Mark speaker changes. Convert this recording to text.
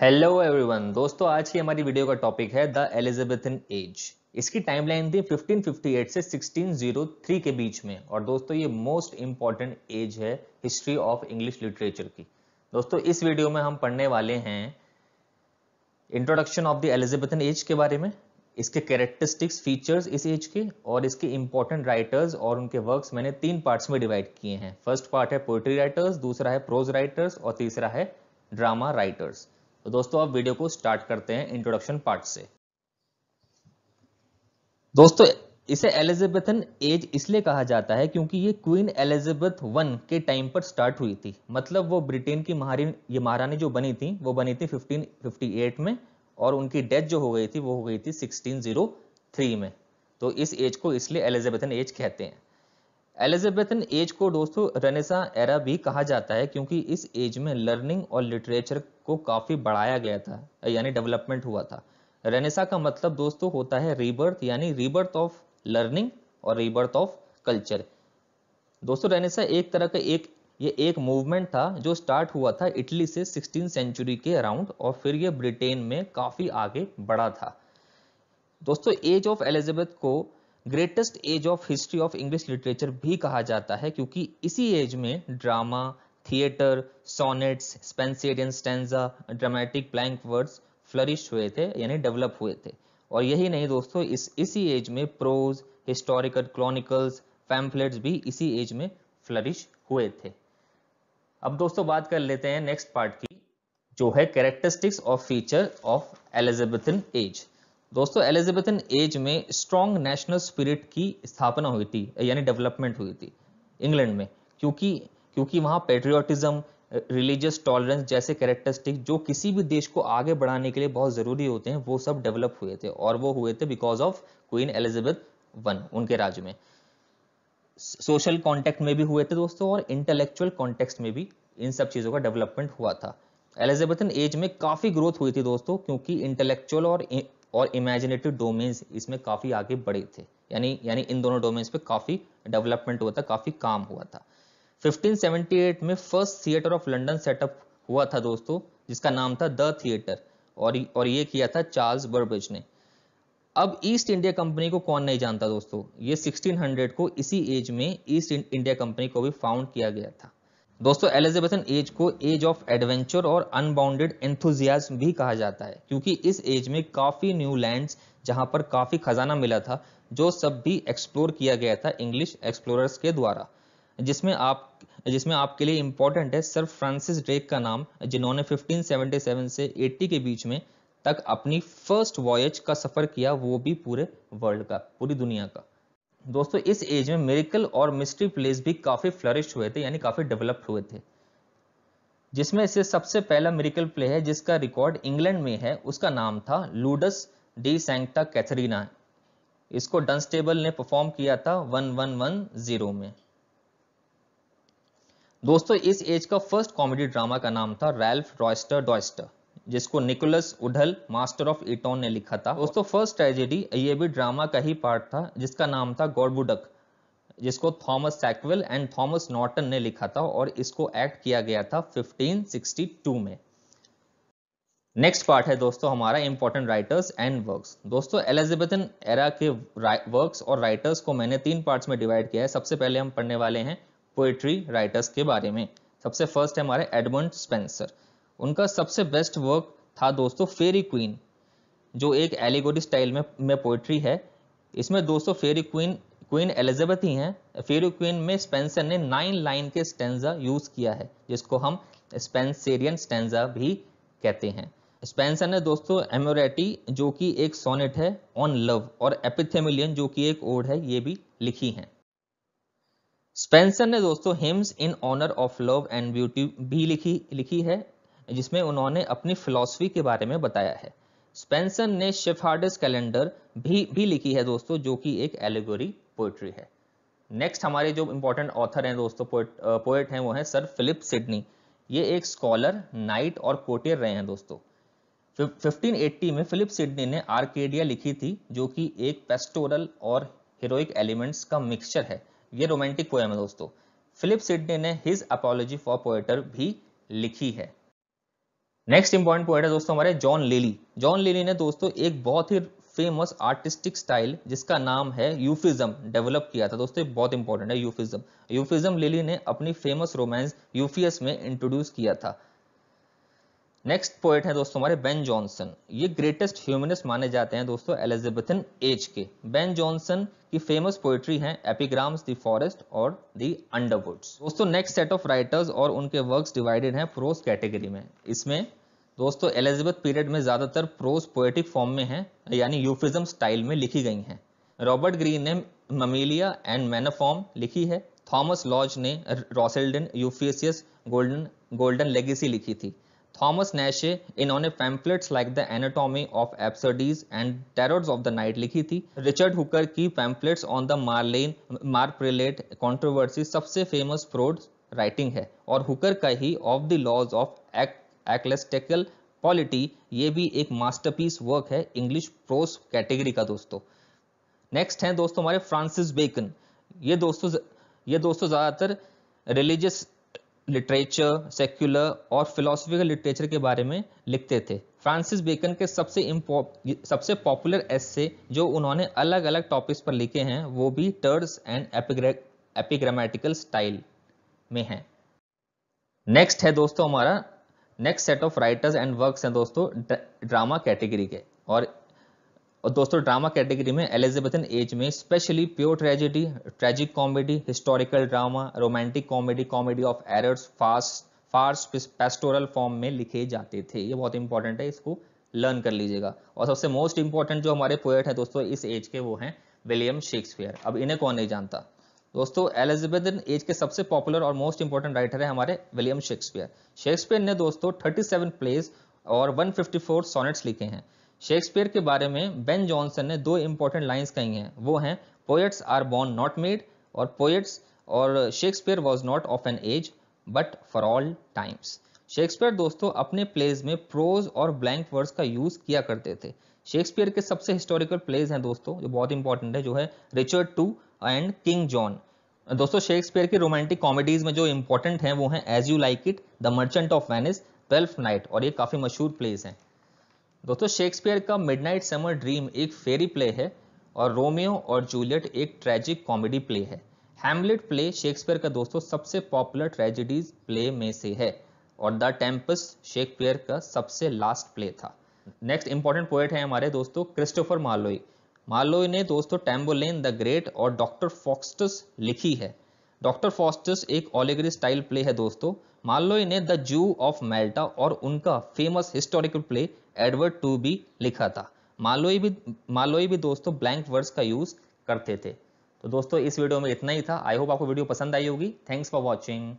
Speaker 1: hello everyone दोस्तों आज की हमारी वीडियो का टॉपिक है द एलिजाबेथन एज इसकी टाइमलाइन थी 1558 से 1603 के बीच में और दोस्तों ये मोस्ट इंपॉर्टेंट एज है हिस्ट्री ऑफ इंग्लिश लिटरेचर की दोस्तों इस वीडियो में हम पढ़ने वाले हैं introduction of the Elizabethan age के बारे में इसके कैरेक्टरिस्टिक्स फीचर्स इस एज के और इसके इंपॉर्टेंट राइटर्स और उनके वर्क्स मैंने तीन पार्ट्स में डिवाइड किए हैं फर्स्ट पार्ट है पोइट्री राइटर्स दूसरा है प्रोज राइटर्स और तीसरा है ड्रामा राइटर्स तो दोस्तों आप वीडियो को स्टार्ट करते हैं इंट्रोडक्शन पार्ट से दोस्तों इसे एलिजेबेथन एज इसलिए कहा जाता है क्योंकि ये क्वीन एलिजेबेथ वन के टाइम पर स्टार्ट हुई थी मतलब वो ब्रिटेन की महारी ये महारानी जो बनी थी वो बनी थी 1558 में और उनकी डेथ जो हो गई थी वो हो गई थी 1603 में तो इस एज को इसलिए एलिजेबेथन एज कहते हैं एलिजाबेथन एज को दोस्तों रनेसा एरा भी कहा जाता है क्योंकि इस एज में लर्निंग और लिटरेचर को काफ़ी बढ़ाया गया था यानी डेवलपमेंट हुआ था रेनेसा का मतलब दोस्तों होता है रीबर्थ यानी रीबर्थ ऑफ लर्निंग और रीबर्थ ऑफ कल्चर दोस्तों रेनेसा एक तरह का एक ये एक मूवमेंट था जो स्टार्ट हुआ था इटली से सिक्सटीन सेंचुरी के अराउंड और फिर ये ब्रिटेन में काफ़ी आगे बढ़ा था दोस्तों एज ऑफ एलिजाबेथ को greatest age of history of English literature भी कहा जाता है क्योंकि इसी एज में drama theatre sonnets Spenserian stanza dramatic blank words flourish हुए थे यानी डेवलप हुए थे और यही नहीं दोस्तों इस इसी एज में प्रोज हिस्टोरिकल क्रॉनिकल्स पैम्फलेट्स भी इसी एज में फ्लरिश हुए थे अब दोस्तों बात कर लेते हैं नेक्स्ट पार्ट की जो है characteristics of feature of Elizabethan age दोस्तों एलिजाबेथन एज में स्ट्रॉन्ग नेशनल स्पिरिट की स्थापना हुई थी यानी डेवलपमेंट हुई थी इंग्लैंड में क्योंकि क्योंकि वहाँ पेट्रियाटिज्म रिलीजियस टॉलरेंस जैसे कैरेक्टरिस्टिक जो किसी भी देश को आगे बढ़ाने के लिए बहुत ज़रूरी होते हैं वो सब डेवलप हुए थे और वो हुए थे because of queen Elizabeth one उनके राज्य में सोशल कॉन्टेक्ट में भी हुए थे दोस्तों और इंटेलेक्चुअल कॉन्टेक्स्ट में भी इन सब चीज़ों का डेवलपमेंट हुआ था एलिजाबेथन एज में काफ़ी ग्रोथ हुई थी दोस्तों क्योंकि इंटेलेक्चुअल और और इमेजिनेटिव डोमेन्स इसमें काफ़ी आगे बढ़े थे यानी यानी इन दोनों डोमेन्स पे काफ़ी डेवलपमेंट हुआ था काफ़ी काम हुआ था 1578 में first theatre of London setup हुआ था दोस्तों जिसका नाम था द थिएटर और और ये किया था चार्ल्स बर्बेज ने अब ईस्ट इंडिया कंपनी को कौन नहीं जानता दोस्तों ये 1600 को इसी एज में ईस्ट इंडिया कंपनी को भी फाउंड किया गया था दोस्तों एलिजेबेथन एज को एज ऑफ एडवेंचर और अनबाउंडेड एंथुजियाज भी कहा जाता है क्योंकि इस एज में काफ़ी न्यू लैंड जहां पर काफ़ी खजाना मिला था जो सब भी एक्सप्लोर किया गया था इंग्लिश एक्सप्लोरर्स के द्वारा जिसमें आप जिसमें आपके लिए इंपॉर्टेंट है सर फ्रांसिस ड्रेक का नाम जिन्होंने 1577 से 80 के बीच में तक अपनी फर्स्ट वॉयज का सफ़र किया वो भी पूरे वर्ल्ड का पूरी दुनिया का दोस्तों इस एज में मेरिकल और मिस्ट्री प्लेस भी काफ़ी फ्लरिश हुए थे यानी काफ़ी डेवलप्ड हुए थे जिसमें से सबसे पहला मेरिकल प्ले है जिसका रिकॉर्ड इंग्लैंड में है उसका नाम था लूडस डी सेंटा कैथरीना इसको डंस्टेबल ने परफॉर्म किया था 1110 में दोस्तों इस एज का फर्स्ट कॉमेडी ड्रामा का नाम था रैल्फ रॉयस्टर डॉयस्टर जिसको Nicholas Udall master of Eton ने लिखा था दोस्तों फर्स्ट ट्रेजेडी ये भी ड्रामा का ही पार्ट था जिसका नाम था गोडबुडक जिसको Thomas Sackville and Thomas Norton ने लिखा था और इसको एक्ट किया गया था 1562 में नेक्स्ट पार्ट है दोस्तों हमारा इंपॉर्टेंट राइटर्स एंड वर्क्स दोस्तों एलिजाबेथन एरा के वर्क्स और राइटर्स को मैंने तीन पार्ट्स में डिवाइड किया है सबसे पहले हम पढ़ने वाले हैं पोएट्री राइटर्स के बारे में सबसे फर्स्ट है हमारे एडमंड स्पेंसर उनका सबसे बेस्ट वर्क था दोस्तों फेरी क्वीन जो एक एलिगोरी स्टाइल में में पोइट्री है इसमें दोस्तों फेरी क्वीन क्वीन एलिजाबेथ ही हैं फेरी क्वीन में स्पेंसर ने नाइन लाइन के स्टेंजा यूज़ किया है जिसको हम स्पेंसेरियन स्टेंजा भी कहते हैं स्पेंसर ने दोस्तों एमोरेटी जो कि एक सोनेट है ऑन लव और एपिथेमिलियन जो कि एक ओड है ये भी लिखी हैं स्पेंसर ने दोस्तों hymns in honour of love and beauty भी लिखी लिखी है जिसमें उन्होंने अपनी फिलॉसफी के बारे में बताया है स्पेंसन ने शिफहार्डिस कैलेंडर भी भी लिखी है दोस्तों जो कि एक एलिगोरी पोइट्री है नेक्स्ट हमारे जो इंपॉर्टेंट ऑथर हैं दोस्तों पोएट हैं वो हैं सर फिलिप सिडनी ये एक स्कॉलर नाइट और कोटियर रहे हैं दोस्तों 1580 में फिलिप सिडनी ने आर्केडिया लिखी थी जो कि एक पेस्टोरल और हीरोइक एलिमेंट्स का मिक्सचर है ये रोमांटिक पोएम है दोस्तों फिलिप सिडनी ने हिज अपोलॉजी फॉर पोएटर भी लिखी है नेक्स्ट इंपॉर्टेंट पॉइंट है दोस्तों हमारे जॉन लेली जॉन लेली ने दोस्तों एक बहुत ही फेमस आर्टिस्टिक स्टाइल जिसका नाम है यूफिज्म डेवलप किया था दोस्तों बहुत इंपॉर्टेंट है यूफिज्म यूफिज्म लेली ने अपनी फेमस रोमांस यूफियस में इंट्रोड्यूस किया था नेक्स्ट पोएट है दोस्तों हमारे बेन जॉनसन ये ग्रेटेस्ट ह्यूमनिस्ट माने जाते हैं दोस्तों एलिजेबेथन एज के बेन जॉनसन की फेमस पोएट्री है एपिग्राम्स द फॉरेस्ट और द अंडरवुड्स दोस्तों नेक्स्ट सेट ऑफ राइटर्स और उनके वर्क्स डिवाइडेड हैं प्रोज कैटेगरी में इसमें दोस्तों एलिजेबेथ पीरियड में ज़्यादातर प्रोज पोएटिक फॉर्म में है यानी यूफिज्म स्टाइल में लिखी गई हैं रॉबर्ट ग्रीन ने ममेलिया एंड मैनोफॉर्म लिखी है थॉमस लॉज ने Rosalynde Euphues golden golden legacy लिखी थी थॉमस Nashe इन्होंने pamphlets like the anatomy of absurdity and terrors of the night लिखी थी रिचर्ड हुकर की pamphlets on the Martin Marprelate controversy सबसे फेमस प्रोड राइटिंग है और हुकर का ही of the laws of ecclesiastical polity ये भी एक मास्टरपीस वर्क है इंग्लिश प्रोस कैटेगरी का दोस्तों नेक्स्ट है दोस्तों हमारे फ्रांसिस बेकन ये दोस्तों ये दोस्तों ज़्यादातर रिलीजियस लिटरेचर सेक्युलर और फिलोसफिकल लिटरेचर के बारे में लिखते थे फ्रांसिस बेकन के सबसे सबसे पॉपुलर एस्से जो उन्होंने अलग अलग टॉपिक्स पर लिखे हैं वो भी टर्ड्स एंड एपिग्रामेटिकल स्टाइल में हैं नेक्स्ट है दोस्तों हमारा next set of writers and works हैं दोस्तों ड्रामा कैटेगरी के और और दोस्तों ड्रामा कैटेगरी में एलिजाबेथन एज में specially pure tragedy tragic comedy historical drama romantic comedy comedy of errors fast farce pastoral form में लिखे जाते थे ये बहुत इंपॉर्टेंट है इसको लर्न कर लीजिएगा और सबसे मोस्ट इंपॉर्टेंट जो हमारे पोएट हैं दोस्तों इस एज के वो हैं विलियम शेक्सपियर अब इन्हें कौन नहीं जानता दोस्तों एलिजाबेथन एज के सबसे पॉपुलर और मोस्ट इंपॉर्टेंट राइटर है हमारे विलियम शेक्सपियर शेक्सपियर ने दोस्तों सेवन प्लेस और वन फोर सोनेट्स लिखे हैं शेक्सपियर के बारे में बेन जॉनसन ने दो इंपॉर्टेंट लाइंस कही हैं वो हैं poets are born not made और पोएट्स और Shakespeare was not of an age but for all times Shakespeare दोस्तों अपने प्लेज में प्रोज और ब्लैंक वर्ड्स का यूज किया करते थे शेक्सपियर के सबसे हिस्टोरिकल प्लेज हैं दोस्तों जो बहुत इंपॉर्टेंट है जो है Richard two and King John दोस्तों शेक्सपियर की रोमांटिक कॉमेडीज में जो इंपॉर्टेंट हैं वो हैं as you like it the merchant of Venice twelfth night और ये काफी मशहूर प्लेज हैं दोस्तों शेक्सपियर का मिडनाइट समर ड्रीम एक फेरी प्ले है और रोमियो और जूलियट एक ट्रेजिक कॉमेडी प्ले है हैमलेट प्ले शेक्सपियर का दोस्तों सबसे पॉपुलर ट्रेजिडीज प्ले में से है और द टेम्पस शेक्सपियर का सबसे लास्ट प्ले था नेक्स्ट इंपॉर्टेंट पोएट है हमारे दोस्तों क्रिस्टोफर मालोई मालोई ने दोस्तों टेम्बोलेन द ग्रेट और डॉक्टर फॉक्सटस लिखी है डॉक्टर फॉस्टस एक ओलेगरी स्टाइल प्ले है दोस्तों मान लो इन्हें द जू ऑफ मेल्टा और उनका famous historical play Edward two भी लिखा था मालोई भी मालोई भी दोस्तों ब्लैंक वर्ड्स का यूज करते थे तो दोस्तों इस वीडियो में इतना ही था आई होप आपको वीडियो पसंद आई होगी थैंक्स फॉर वॉचिंग